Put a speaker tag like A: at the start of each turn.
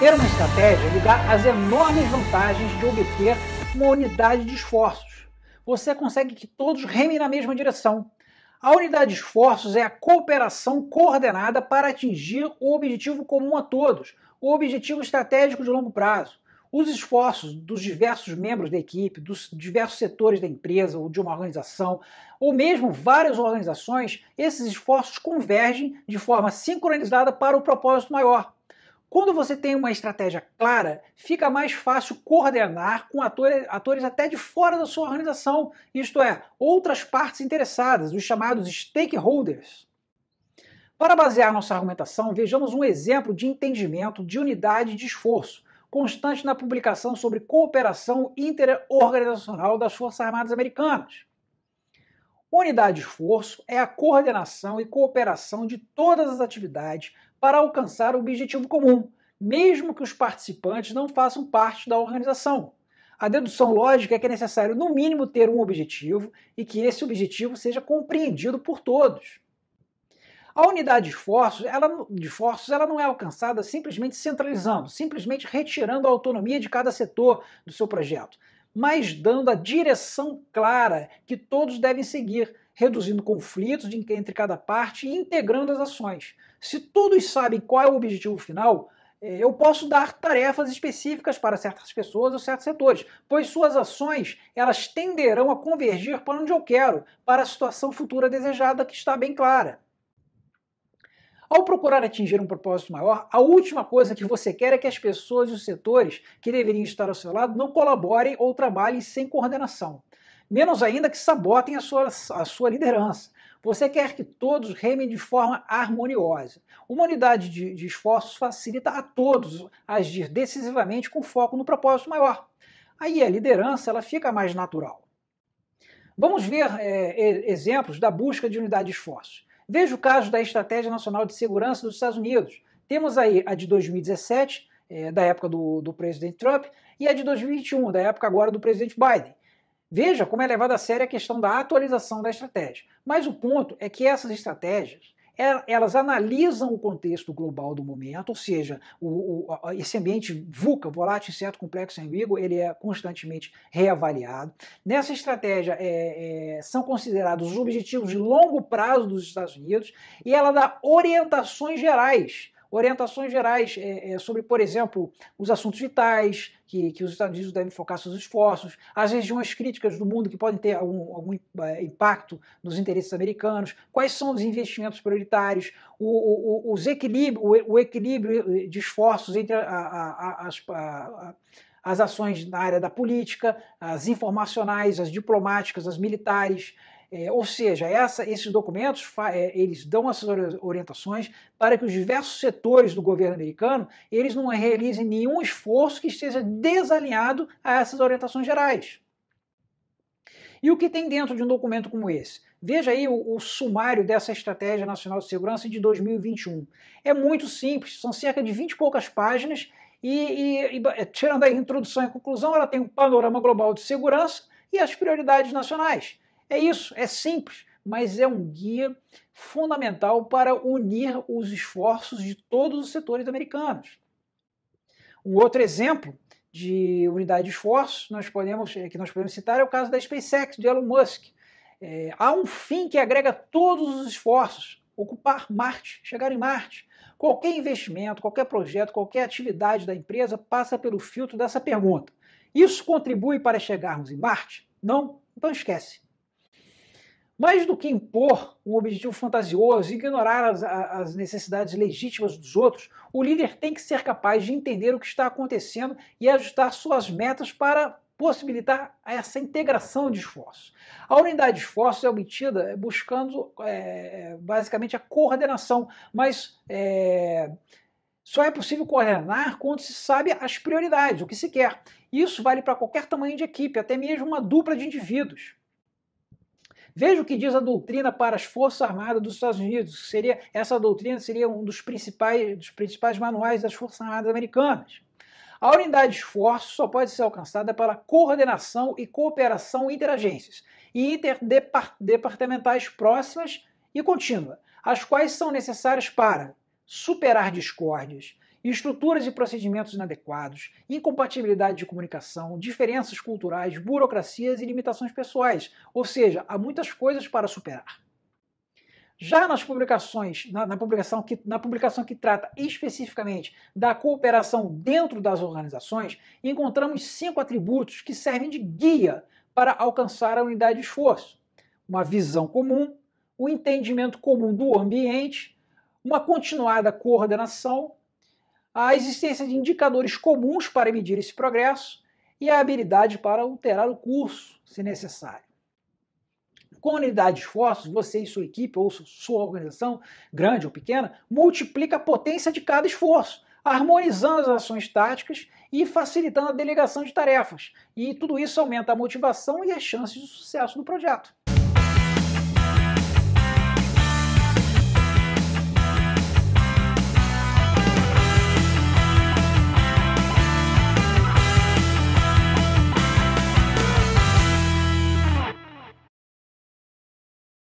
A: Ter uma estratégia lhe dá as enormes vantagens de obter uma unidade de esforços. Você consegue que todos remem na mesma direção. A unidade de esforços é a cooperação coordenada para atingir o objetivo comum a todos, o objetivo estratégico de longo prazo. Os esforços dos diversos membros da equipe, dos diversos setores da empresa ou de uma organização, ou mesmo várias organizações, esses esforços convergem de forma sincronizada para o propósito maior, quando você tem uma estratégia clara, fica mais fácil coordenar com atores, atores até de fora da sua organização, isto é, outras partes interessadas, os chamados stakeholders. Para basear nossa argumentação, vejamos um exemplo de entendimento de unidade de esforço, constante na publicação sobre cooperação interorganizacional das Forças Armadas Americanas. Unidade de esforço é a coordenação e cooperação de todas as atividades para alcançar o objetivo comum, mesmo que os participantes não façam parte da organização. A dedução lógica é que é necessário, no mínimo, ter um objetivo e que esse objetivo seja compreendido por todos. A unidade de esforços, ela, de esforços, ela não é alcançada simplesmente centralizando, simplesmente retirando a autonomia de cada setor do seu projeto, mas dando a direção clara que todos devem seguir, reduzindo conflitos entre cada parte e integrando as ações. Se todos sabem qual é o objetivo final, é, eu posso dar tarefas específicas para certas pessoas ou certos setores, pois suas ações elas tenderão a convergir para onde eu quero, para a situação futura desejada que está bem clara. Ao procurar atingir um propósito maior, a última coisa que você quer é que as pessoas e os setores que deveriam estar ao seu lado não colaborem ou trabalhem sem coordenação menos ainda que sabotem a sua, a sua liderança. Você quer que todos remem de forma harmoniosa. Uma unidade de, de esforços facilita a todos agir decisivamente com foco no propósito maior. Aí a liderança ela fica mais natural. Vamos ver é, exemplos da busca de unidade de esforços. Veja o caso da Estratégia Nacional de Segurança dos Estados Unidos. Temos aí a de 2017, é, da época do, do presidente Trump, e a de 2021, da época agora do presidente Biden. Veja como é levada a sério a questão da atualização da estratégia. Mas o ponto é que essas estratégias é, elas analisam o contexto global do momento, ou seja, o, o, esse ambiente VUCA, volátil, incerto, complexo e ambíguo, ele é constantemente reavaliado. Nessa estratégia é, é, são considerados os objetivos de longo prazo dos Estados Unidos e ela dá orientações gerais orientações gerais é, é, sobre, por exemplo, os assuntos vitais, que, que os Estados Unidos devem focar seus esforços, as regiões críticas do mundo que podem ter algum, algum eh, impacto nos interesses americanos, quais são os investimentos prioritários, o, o, os equilíbrio, o, o, equilíbrio de esforços entre a, a, a, as. A, as ações na área da política, as informacionais, as diplomáticas, as militares, é, ou seja, essa, esses documentos é, eles dão essas orientações para que os diversos setores do governo americano eles não realizem nenhum esforço que esteja desalinhado a essas orientações gerais. E o que tem dentro de um documento como esse? Veja aí o, o, sumário dessa Estratégia Nacional de Segurança de 2021. É muito simples, são cerca de 20 e poucas páginas, e, e, e é, tirando a introdução e conclusão, ela tem um panorama global de segurança e as prioridades nacionais. É isso, é simples, mas é um guia fundamental para unir os esforços de todos os setores americanos. Um outro exemplo de unidade de esforço nós podemos, que nós podemos citar é o caso da SpaceX, de Elon Musk. É, há um fim que agrega todos os esforços: ocupar Marte, chegar em Marte. Qualquer investimento, qualquer projeto, qualquer atividade da empresa passa pelo filtro dessa pergunta. Isso contribui para chegarmos em Marte? Não? Então esquece. Mais do que impor um objetivo fantasioso, ignorar as, as, necessidades legítimas dos outros, o líder tem que ser capaz de entender o que está acontecendo e ajustar suas metas para possibilitar essa integração de esforços. A unidade de esforços é obtida é, buscando é, é, basicamente a coordenação, mas é, só é possível coordenar quando se sabe as prioridades, o que se quer. Isso vale para qualquer tamanho de equipe, até mesmo uma dupla de indivíduos. Veja o que diz a doutrina para as Forças Armadas dos Estados Unidos. Seria, essa doutrina seria um dos principais, dos principais manuais das Forças Armadas americanas. A unidade de esforço só pode ser alcançada pela coordenação e cooperação entre agências e interdepartamentais próximas e contínua, as quais são necessárias para superar discórdias, estruturas e procedimentos inadequados, incompatibilidade de comunicação, diferenças culturais, burocracias e limitações pessoais. Ou seja, há muitas coisas para superar. Já nas publicações, na, na, publicação que, na publicação que trata especificamente da cooperação dentro das organizações, encontramos cinco atributos que servem de guia para alcançar a unidade de esforço: uma visão comum, o um entendimento comum do ambiente, uma continuada coordenação, a existência de indicadores comuns para medir esse progresso e a habilidade para alterar o curso, se necessário. Com unidade de esforços, você e sua equipe ou sua organização, grande ou pequena, multiplica a potência de cada esforço, harmonizando as ações táticas e facilitando a delegação de tarefas. E tudo isso aumenta a motivação e as chances de sucesso do projeto.